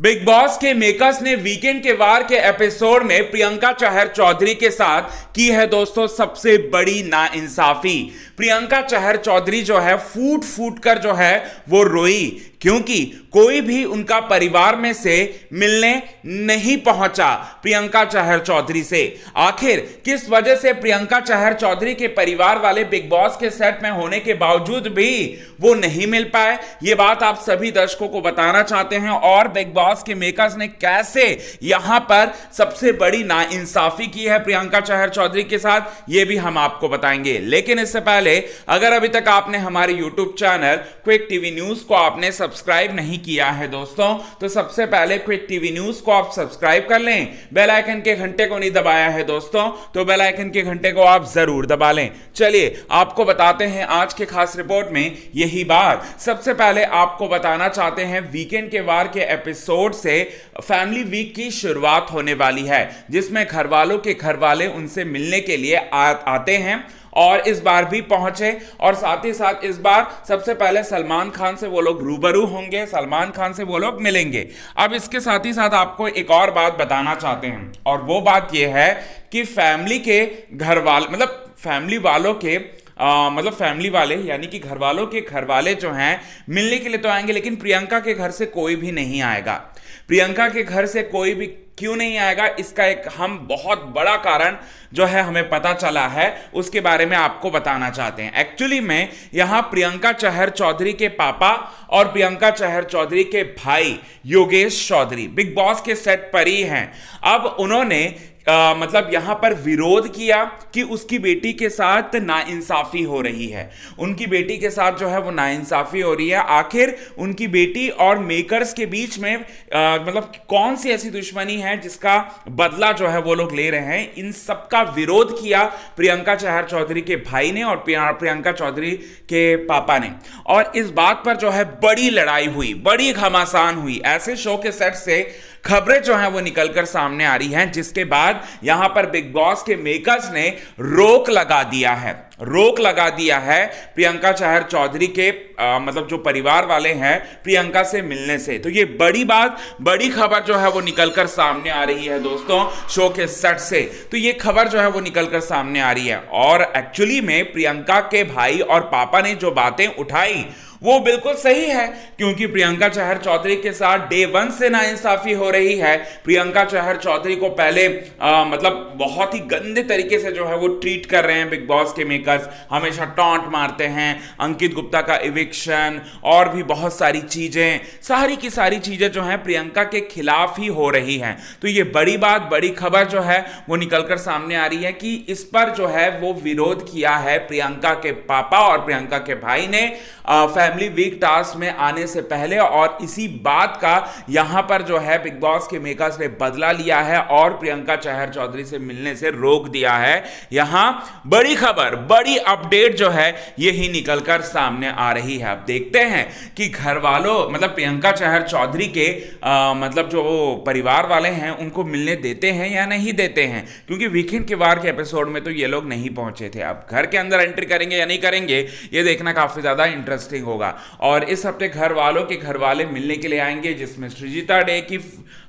big Boss के मेकर्स ने वीकेंड के वार के एपिसोड में प्रियंका चहर चौधरी के साथ की है दोस्तों सबसे बड़ी ना इंसाफी प्रियंका चहर चौधरी जो है फूट फूट कर जो है वो रोई क्योंकि कोई भी उनका परिवार में से मिलने नहीं पहुंचा प्रियंका चहर चौधरी से आखिर किस वजह से प्रियंका चहर चौधरी के परिवार वाले बिग बॉस के सेट में होने के बावजूद भी वो नहीं मिल पाए ये बात आप सभी दर्शकों को बताना चाहते हैं और बिग बॉस के मेकर्स ने कैसे यहां पर सबसे बड़ी नाइंसाफी की है प्रियंका चहर चौधरी के साथ ये भी हम आपको बताएंगे लेकिन इससे पहले अगर अभी तक आपने हमारे YouTube channel quick TV news को आपने सब्सक्राइब नहीं नहीं किया है दोस्तों तो सबसे पहले क्विक टीवी न्यूज को आप सब्सक्राइब कर लें बेल आइकन के घंटे को नहीं दबाया है दोस्तों तो बेल आइकन के घंटे को आप जरूर दबा लें चलिए आपको बताते हैं आज के खास रिपोर्ट में यही बात सबसे पहले आपको बताना चाहते हैं वीकेंड के वार के एपिसोड से फैमिली वीक की शुरुआत होने वाली है जिसमें घर वालों के घर वाले उनसे मिलने के लिए आ, आते हैं और इस बार भी पहुंचे और साथ ही साथ इस बार सबसे पहले सलमान खान से वो लोग रूबरू होंगे सलमान खान से वो लोग मिलेंगे अब इसके साथ ही साथ आपको एक और बात बताना चाहते हैं और वो बात ये है कि फैमिली के घर वाले मतलब फैमिली वालों के आ, मतलब फैमिली वाले यानी कि घर वालों के घर वाले जो हैं मिलने के लिए तो आएंगे लेकिन प्रियंका के घर से कोई भी नहीं आएगा प्रियंका के घर से कोई भी क्यों नहीं आएगा इसका एक हम बहुत बड़ा कारण जो है हमें पता चला है उसके बारे में आपको बताना चाहते हैं एक्चुअली में यहाँ प्रियंका चहर चौधरी के पापा और प्रियंका चहर चौधरी के भाई योगेश चौधरी बिग बॉस के सेट पर ही हैं अब उन्होंने आ, मतलब यहाँ पर विरोध किया कि उसकी बेटी के साथ नाइंसाफ़ी हो रही है उनकी बेटी के साथ जो है वो नाइंसाफ़ी हो रही है आखिर उनकी बेटी और मेकर्स के बीच में आ, मतलब कौन सी ऐसी दुश्मनी है जिसका बदला जो है वो लोग ले रहे हैं इन सब का विरोध किया प्रियंका चहर चौधरी के भाई ने और प्रियंका चौधरी के पापा ने और इस बात पर जो है बड़ी लड़ाई हुई बड़ी घमासान हुई ऐसे शो के सेट से खबरें जो हैं वो निकलकर सामने आ रही हैं जिसके बाद यहां पर बिग बॉस के मेकर्स ने रोक लगा दिया है रोक लगा दिया है प्रियंका चाहर चौधरी के आ, मतलब जो परिवार वाले हैं प्रियंका से मिलने से तो ये बड़ी बात बड़ी खबर जो है वो निकलकर सामने आ रही है दोस्तों शो के सट से तो ये खबर जो है वो निकलकर सामने आ रही है और एक्चुअली में प्रियंका के भाई और पापा ने जो बातें उठाई वो बिल्कुल सही है क्योंकि प्रियंका चहर चौधरी के साथ डे वन से नाइंसाफी हो रही है प्रियंका चहर चौधरी को पहले आ, मतलब बहुत ही गंदे तरीके से जो है वो ट्रीट कर रहे हैं बिग बॉस के मेकर स्पीकर्स हमेशा टॉन्ट मारते हैं अंकित गुप्ता का इविक्शन और भी बहुत सारी चीज़ें सारी की सारी चीज़ें जो हैं प्रियंका के खिलाफ ही हो रही हैं तो ये बड़ी बात बड़ी खबर जो है वो निकलकर सामने आ रही है कि इस पर जो है वो विरोध किया है प्रियंका के पापा और प्रियंका के भाई ने फैमिली वीक टास्क में आने से पहले और इसी बात का यहां पर जो है बिग बॉस के मेकर्स ने बदला लिया है और प्रियंका चहर चौधरी से मिलने से रोक दिया है यहां बड़ी खबर बड़ी अपडेट जो है यही निकलकर सामने आ रही है आप देखते हैं कि घर वालों मतलब प्रियंका चहर चौधरी के आ, मतलब जो परिवार वाले हैं उनको मिलने देते हैं या नहीं देते हैं क्योंकि वीकेंड के वार के एपिसोड में तो ये लोग नहीं पहुंचे थे अब घर के अंदर एंट्री करेंगे या नहीं करेंगे ये देखना काफ़ी ज़्यादा इंटरेस्टिंग होगा और इस हफ्ते घर वालों के घर वाले मिलने के लिए आएंगे जिसमें सृजिता डे की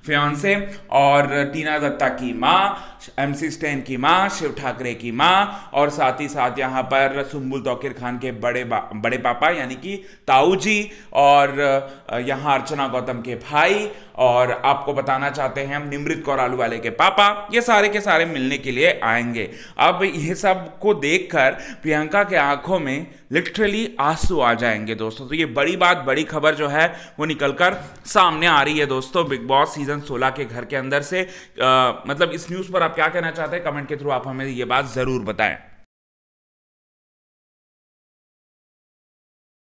फ्यांसे और टीना दत्ता की माँ एम सी स्टैन की माँ शिव ठाकरे की माँ और साथ ही साथ यहाँ पर सुम्बुल तोकिर खान के बड़े बा, बड़े पापा यानी कि ताऊ जी और यहाँ अर्चना गौतम के भाई और आपको बताना चाहते हैं हम निमृत कौर आलू वाले के पापा ये सारे के सारे मिलने के लिए आएंगे अब ये सब को देखकर प्रियंका के आंखों में लिटरली आंसू आ जाएंगे दोस्तों तो ये बड़ी बात बड़ी खबर जो है वो निकल कर सामने आ रही है दोस्तों बिग बॉस सीजन 16 के घर के अंदर से आ, मतलब इस न्यूज़ पर आप क्या कहना चाहते हैं कमेंट के थ्रू आप हमें ये बात ज़रूर बताएं